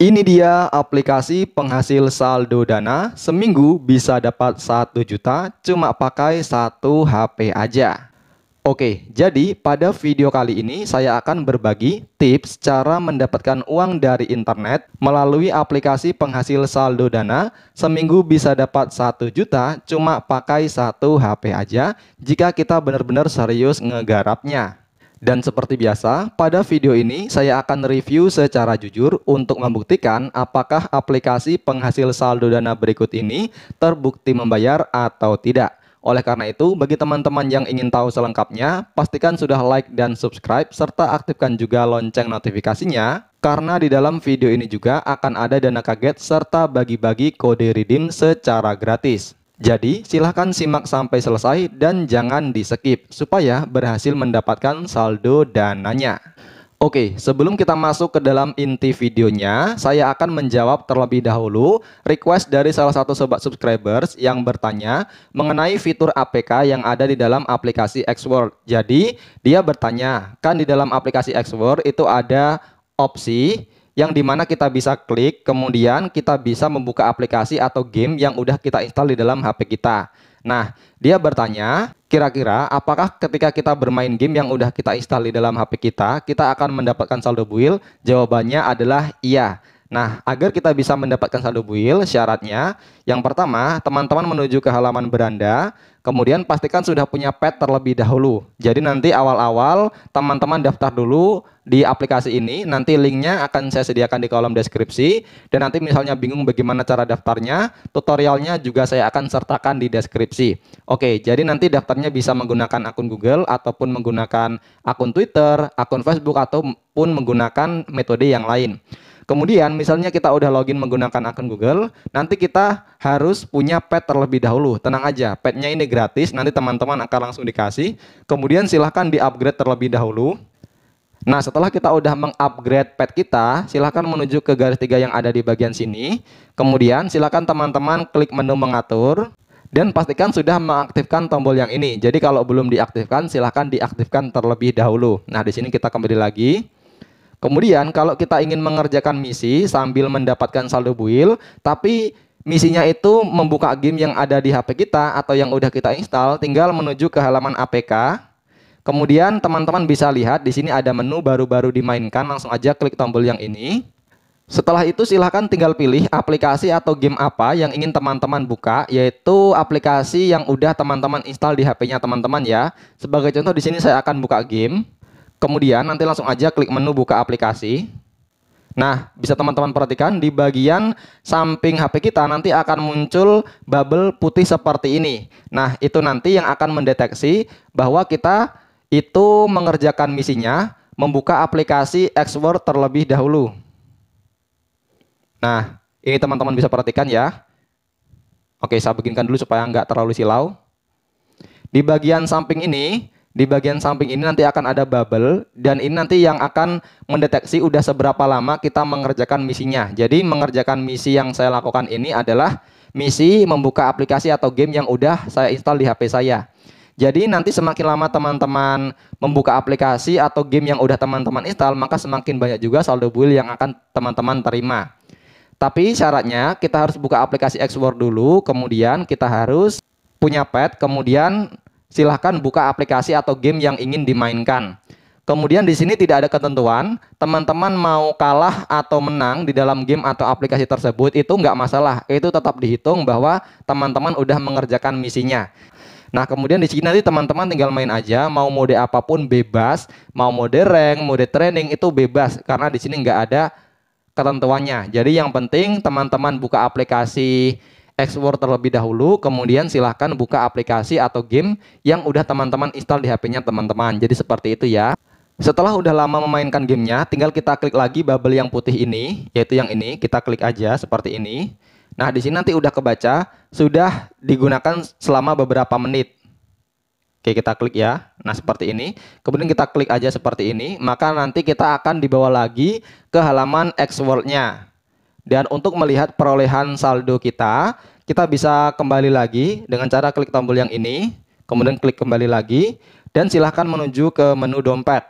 Ini dia aplikasi hmm. penghasil saldo dana, seminggu bisa dapat 1 juta cuma pakai satu HP aja. Oke, jadi pada video kali ini saya akan berbagi tips cara mendapatkan uang dari internet melalui aplikasi penghasil saldo dana, seminggu bisa dapat 1 juta cuma pakai satu HP aja jika kita benar-benar serius ngegarapnya. Dan seperti biasa, pada video ini saya akan review secara jujur untuk membuktikan apakah aplikasi penghasil saldo dana berikut ini terbukti membayar atau tidak. Oleh karena itu, bagi teman-teman yang ingin tahu selengkapnya, pastikan sudah like dan subscribe serta aktifkan juga lonceng notifikasinya karena di dalam video ini juga akan ada dana kaget serta bagi-bagi kode redeem secara gratis. Jadi, silahkan simak sampai selesai dan jangan di-skip supaya berhasil mendapatkan saldo dananya. Oke, sebelum kita masuk ke dalam inti videonya, saya akan menjawab terlebih dahulu request dari salah satu sobat subscribers yang bertanya mengenai fitur APK yang ada di dalam aplikasi Xword. Jadi, dia bertanya, kan di dalam aplikasi Xword itu ada opsi yang dimana kita bisa klik, kemudian kita bisa membuka aplikasi atau game yang udah kita install di dalam HP kita. Nah, dia bertanya, kira-kira apakah ketika kita bermain game yang udah kita install di dalam HP kita, kita akan mendapatkan saldo build Jawabannya adalah iya. Nah, agar kita bisa mendapatkan saldo buil, syaratnya yang pertama, teman-teman menuju ke halaman beranda, kemudian pastikan sudah punya pet terlebih dahulu. Jadi nanti awal-awal teman-teman daftar dulu di aplikasi ini, nanti linknya akan saya sediakan di kolom deskripsi, dan nanti misalnya bingung bagaimana cara daftarnya, tutorialnya juga saya akan sertakan di deskripsi. Oke, jadi nanti daftarnya bisa menggunakan akun Google, ataupun menggunakan akun Twitter, akun Facebook, ataupun menggunakan metode yang lain. Kemudian misalnya kita udah login menggunakan akun Google, nanti kita harus punya pet terlebih dahulu. Tenang aja, petnya ini gratis, nanti teman-teman akan langsung dikasih. Kemudian silahkan di-upgrade terlebih dahulu. Nah setelah kita udah mengupgrade pet kita, silahkan menuju ke garis tiga yang ada di bagian sini. Kemudian silahkan teman-teman klik menu mengatur. Dan pastikan sudah mengaktifkan tombol yang ini. Jadi kalau belum diaktifkan, silahkan diaktifkan terlebih dahulu. Nah di sini kita kembali lagi. Kemudian kalau kita ingin mengerjakan misi sambil mendapatkan saldo buil, tapi misinya itu membuka game yang ada di HP kita atau yang udah kita install, tinggal menuju ke halaman APK. Kemudian teman-teman bisa lihat di sini ada menu baru-baru dimainkan, langsung aja klik tombol yang ini. Setelah itu silahkan tinggal pilih aplikasi atau game apa yang ingin teman-teman buka, yaitu aplikasi yang udah teman-teman install di HP-nya teman-teman ya. Sebagai contoh di sini saya akan buka game. Kemudian nanti langsung aja klik menu buka aplikasi. Nah, bisa teman-teman perhatikan di bagian samping HP kita nanti akan muncul bubble putih seperti ini. Nah, itu nanti yang akan mendeteksi bahwa kita itu mengerjakan misinya membuka aplikasi Xword terlebih dahulu. Nah, ini teman-teman bisa perhatikan ya. Oke, saya beginkan dulu supaya nggak terlalu silau. Di bagian samping ini, di bagian samping ini nanti akan ada bubble dan ini nanti yang akan mendeteksi udah seberapa lama kita mengerjakan misinya. Jadi mengerjakan misi yang saya lakukan ini adalah misi membuka aplikasi atau game yang udah saya install di HP saya. Jadi nanti semakin lama teman-teman membuka aplikasi atau game yang udah teman-teman install, maka semakin banyak juga saldo build yang akan teman-teman terima. Tapi syaratnya kita harus buka aplikasi Xword dulu, kemudian kita harus punya pet, kemudian Silahkan buka aplikasi atau game yang ingin dimainkan. Kemudian di sini tidak ada ketentuan teman-teman mau kalah atau menang di dalam game atau aplikasi tersebut itu nggak masalah. Itu tetap dihitung bahwa teman-teman udah mengerjakan misinya. Nah kemudian di sini nanti teman-teman tinggal main aja mau mode apapun bebas, mau mode rank, mode training itu bebas karena di sini nggak ada ketentuannya. Jadi yang penting teman-teman buka aplikasi Word terlebih dahulu, kemudian silahkan buka aplikasi atau game yang udah teman-teman install di HP-nya teman-teman. Jadi seperti itu ya. Setelah udah lama memainkan gamenya, tinggal kita klik lagi bubble yang putih ini, yaitu yang ini. Kita klik aja seperti ini. Nah, di sini nanti udah kebaca, sudah digunakan selama beberapa menit. Oke, kita klik ya. Nah, seperti ini. Kemudian kita klik aja seperti ini, maka nanti kita akan dibawa lagi ke halaman world nya dan untuk melihat perolehan saldo kita, kita bisa kembali lagi dengan cara klik tombol yang ini, kemudian klik kembali lagi, dan silahkan menuju ke menu dompet.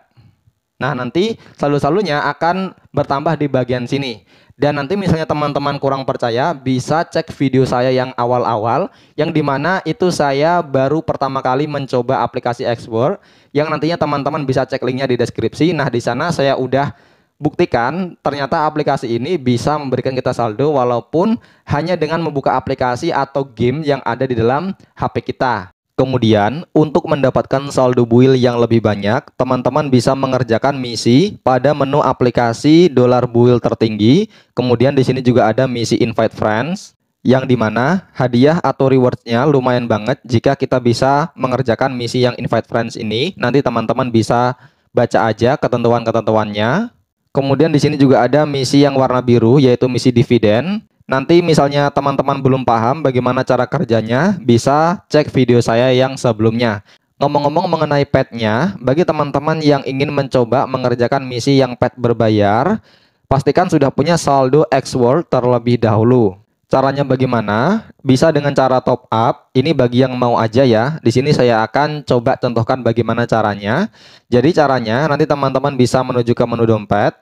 Nah, nanti saldo-saldonya akan bertambah di bagian sini. Dan nanti misalnya teman-teman kurang percaya, bisa cek video saya yang awal-awal, yang dimana itu saya baru pertama kali mencoba aplikasi Explorer, yang nantinya teman-teman bisa cek linknya di deskripsi. Nah, di sana saya udah buktikan ternyata aplikasi ini bisa memberikan kita saldo walaupun hanya dengan membuka aplikasi atau game yang ada di dalam HP kita. Kemudian, untuk mendapatkan saldo buil yang lebih banyak, teman-teman bisa mengerjakan misi pada menu aplikasi dolar buil tertinggi. Kemudian di sini juga ada misi invite friends yang dimana hadiah atau rewardnya lumayan banget jika kita bisa mengerjakan misi yang invite friends ini nanti teman-teman bisa baca aja ketentuan-ketentuannya Kemudian di sini juga ada misi yang warna biru yaitu misi dividen. Nanti misalnya teman-teman belum paham bagaimana cara kerjanya, bisa cek video saya yang sebelumnya. Ngomong-ngomong mengenai petnya, bagi teman-teman yang ingin mencoba mengerjakan misi yang pet berbayar, pastikan sudah punya saldo X World terlebih dahulu. Caranya bagaimana? Bisa dengan cara top up. Ini bagi yang mau aja ya. Di sini saya akan coba contohkan bagaimana caranya. Jadi caranya nanti teman-teman bisa menuju ke menu dompet.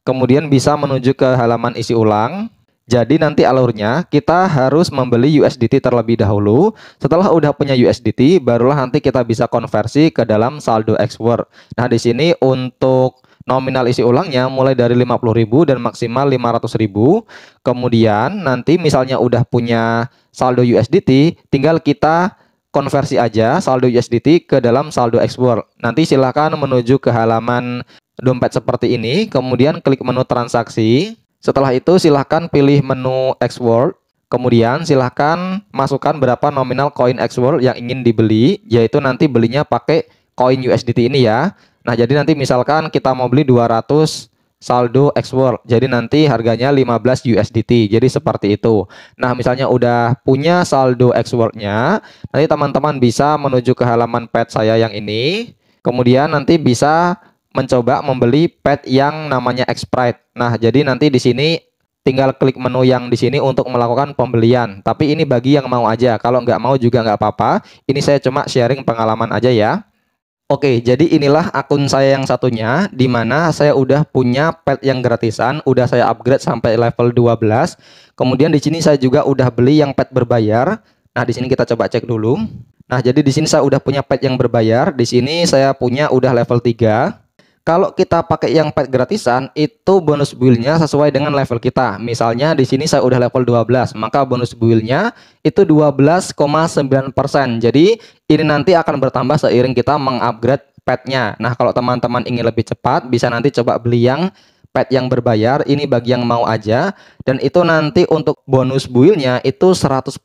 Kemudian bisa menuju ke halaman isi ulang. Jadi nanti alurnya kita harus membeli USDT terlebih dahulu. Setelah udah punya USDT, barulah nanti kita bisa konversi ke dalam saldo ekspor. Nah, di sini untuk nominal isi ulangnya mulai dari 50.000 dan maksimal 500.000. Kemudian nanti misalnya udah punya saldo USDT, tinggal kita konversi aja saldo USDT ke dalam saldo ekspor. Nanti silahkan menuju ke halaman dompet seperti ini, kemudian klik menu transaksi. Setelah itu silahkan pilih menu ekspor. kemudian silahkan masukkan berapa nominal koin XWorld yang ingin dibeli, yaitu nanti belinya pakai koin USDT ini ya. Nah, jadi nanti misalkan kita mau beli 200 saldo export. Jadi nanti harganya 15 USDT. Jadi seperti itu. Nah, misalnya udah punya saldo World-nya, nanti teman-teman bisa menuju ke halaman pet saya yang ini. Kemudian nanti bisa mencoba membeli pet yang namanya Xprite. Nah, jadi nanti di sini tinggal klik menu yang di sini untuk melakukan pembelian. Tapi ini bagi yang mau aja. Kalau nggak mau juga nggak apa-apa. Ini saya cuma sharing pengalaman aja ya. Oke, jadi inilah akun saya yang satunya di mana saya udah punya pet yang gratisan, udah saya upgrade sampai level 12. Kemudian di sini saya juga udah beli yang pet berbayar. Nah, di sini kita coba cek dulu. Nah, jadi di sini saya udah punya pet yang berbayar. Di sini saya punya udah level 3. Kalau kita pakai yang pet gratisan, itu bonus build sesuai dengan level kita. Misalnya di sini saya udah level 12, maka bonus build itu 12,9%. Jadi ini nanti akan bertambah seiring kita mengupgrade petnya. Nah, kalau teman-teman ingin lebih cepat, bisa nanti coba beli yang pet yang berbayar, ini bagi yang mau aja dan itu nanti untuk bonus build itu 100%.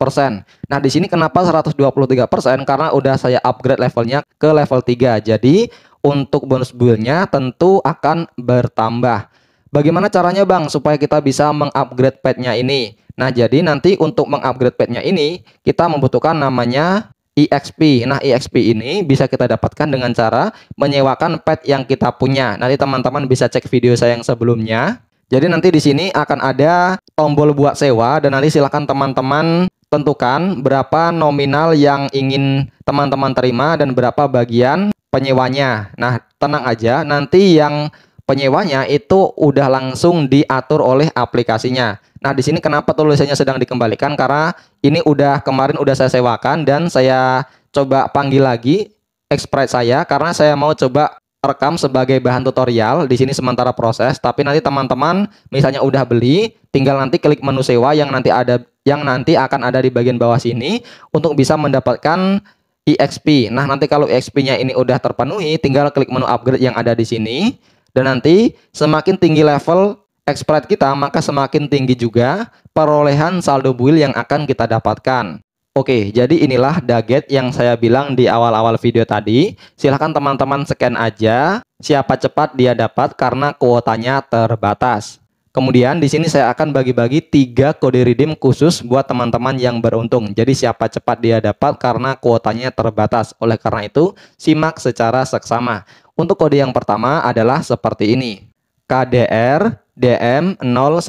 Nah, di sini kenapa 123%? Karena udah saya upgrade levelnya ke level 3. Jadi, untuk bonus build-nya tentu akan bertambah. Bagaimana caranya Bang supaya kita bisa mengupgrade pet ini? Nah, jadi nanti untuk mengupgrade pet ini kita membutuhkan namanya EXP. Nah, EXP ini bisa kita dapatkan dengan cara menyewakan pet yang kita punya. Nanti teman-teman bisa cek video saya yang sebelumnya. Jadi nanti di sini akan ada tombol buat sewa dan nanti silahkan teman-teman tentukan berapa nominal yang ingin teman-teman terima dan berapa bagian penyewanya. Nah, tenang aja, nanti yang penyewanya itu udah langsung diatur oleh aplikasinya. Nah, di sini kenapa tulisannya sedang dikembalikan karena ini udah kemarin udah saya sewakan dan saya coba panggil lagi Express saya karena saya mau coba rekam sebagai bahan tutorial di sini sementara proses tapi nanti teman-teman misalnya udah beli tinggal nanti klik menu sewa yang nanti ada yang nanti akan ada di bagian bawah sini untuk bisa mendapatkan EXP. Nah, nanti kalau EXP-nya ini udah terpenuhi, tinggal klik menu upgrade yang ada di sini. Dan nanti semakin tinggi level expert kita, maka semakin tinggi juga perolehan saldo build yang akan kita dapatkan. Oke, jadi inilah daget yang saya bilang di awal-awal video tadi. Silahkan teman-teman scan aja siapa cepat dia dapat karena kuotanya terbatas. Kemudian di sini saya akan bagi-bagi tiga kode redeem khusus buat teman-teman yang beruntung. Jadi siapa cepat dia dapat karena kuotanya terbatas. Oleh karena itu, simak secara seksama. Untuk kode yang pertama adalah seperti ini. KDR DM011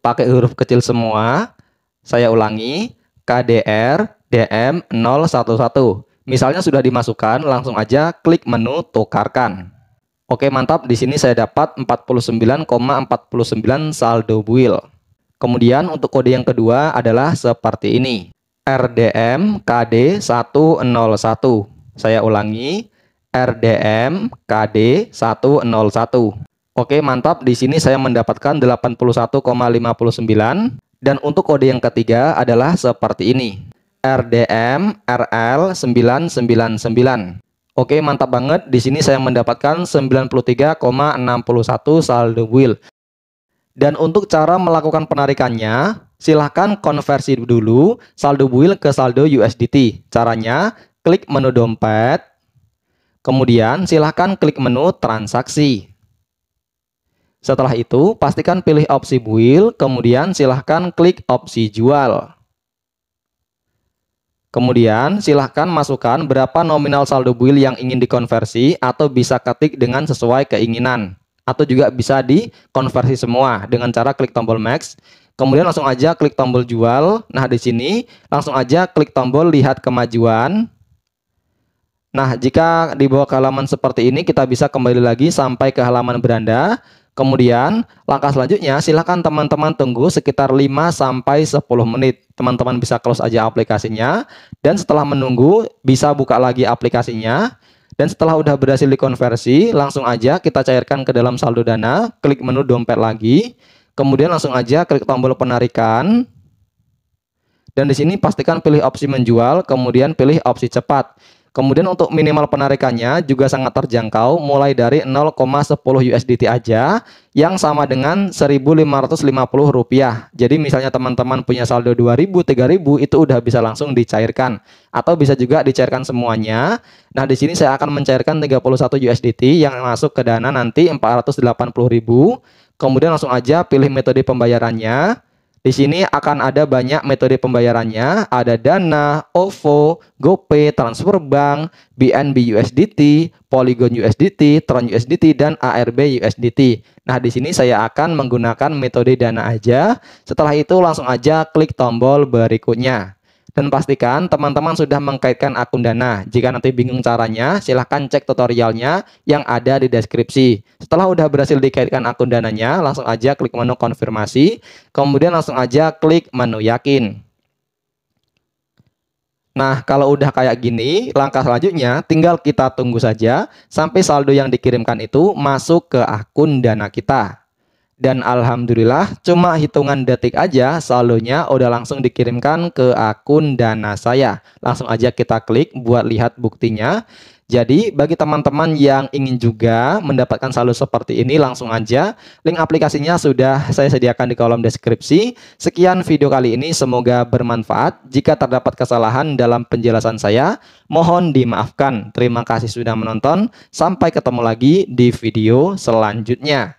pakai huruf kecil semua. Saya ulangi, KDR DM011. Misalnya sudah dimasukkan, langsung aja klik menu tukarkan. Oke, mantap. Di sini saya dapat 49,49 ,49 saldo buil. Kemudian untuk kode yang kedua adalah seperti ini. RDM KD 101. Saya ulangi, RDM KD 101. Oke, mantap. Di sini saya mendapatkan 81,59 dan untuk kode yang ketiga adalah seperti ini. RDM RL 999. Oke, mantap banget. Di sini saya mendapatkan 93,61 saldo will. Dan untuk cara melakukan penarikannya, silahkan konversi dulu saldo buil ke saldo USDT. Caranya, klik menu dompet, kemudian silahkan klik menu transaksi. Setelah itu, pastikan pilih opsi buil, kemudian silahkan klik opsi jual. Kemudian silahkan masukkan berapa nominal saldo buil yang ingin dikonversi atau bisa ketik dengan sesuai keinginan. Atau juga bisa dikonversi semua dengan cara klik tombol max. Kemudian langsung aja klik tombol jual. Nah di sini langsung aja klik tombol lihat kemajuan. Nah jika di bawah halaman seperti ini kita bisa kembali lagi sampai ke halaman beranda. Kemudian langkah selanjutnya silakan teman-teman tunggu sekitar 5 sampai 10 menit. Teman-teman bisa close aja aplikasinya dan setelah menunggu bisa buka lagi aplikasinya. Dan setelah udah berhasil dikonversi, langsung aja kita cairkan ke dalam saldo dana, klik menu dompet lagi, kemudian langsung aja klik tombol penarikan. Dan di sini pastikan pilih opsi menjual, kemudian pilih opsi cepat. Kemudian untuk minimal penarikannya juga sangat terjangkau mulai dari 0,10 USDT aja yang sama dengan 1.550 rupiah. Jadi misalnya teman-teman punya saldo 2.000, 3.000 itu udah bisa langsung dicairkan atau bisa juga dicairkan semuanya. Nah di sini saya akan mencairkan 31 USDT yang masuk ke dana nanti 480.000. Kemudian langsung aja pilih metode pembayarannya. Di sini akan ada banyak metode pembayarannya, ada Dana, OVO, GoPay, Transfer Bank, BNB USDT, Polygon USDT, Tron USDT, dan ARB USDT. Nah, di sini saya akan menggunakan metode Dana aja. Setelah itu langsung aja klik tombol berikutnya. Dan pastikan teman-teman sudah mengkaitkan akun Dana. Jika nanti bingung caranya, silahkan cek tutorialnya yang ada di deskripsi. Setelah sudah berhasil dikaitkan akun dananya, langsung aja klik menu konfirmasi, kemudian langsung aja klik menu yakin. Nah, kalau udah kayak gini, langkah selanjutnya tinggal kita tunggu saja sampai saldo yang dikirimkan itu masuk ke akun dana kita. Dan alhamdulillah cuma hitungan detik aja saldonya udah langsung dikirimkan ke akun dana saya. Langsung aja kita klik buat lihat buktinya. Jadi bagi teman-teman yang ingin juga mendapatkan saldo seperti ini langsung aja link aplikasinya sudah saya sediakan di kolom deskripsi. Sekian video kali ini semoga bermanfaat. Jika terdapat kesalahan dalam penjelasan saya, mohon dimaafkan. Terima kasih sudah menonton. Sampai ketemu lagi di video selanjutnya.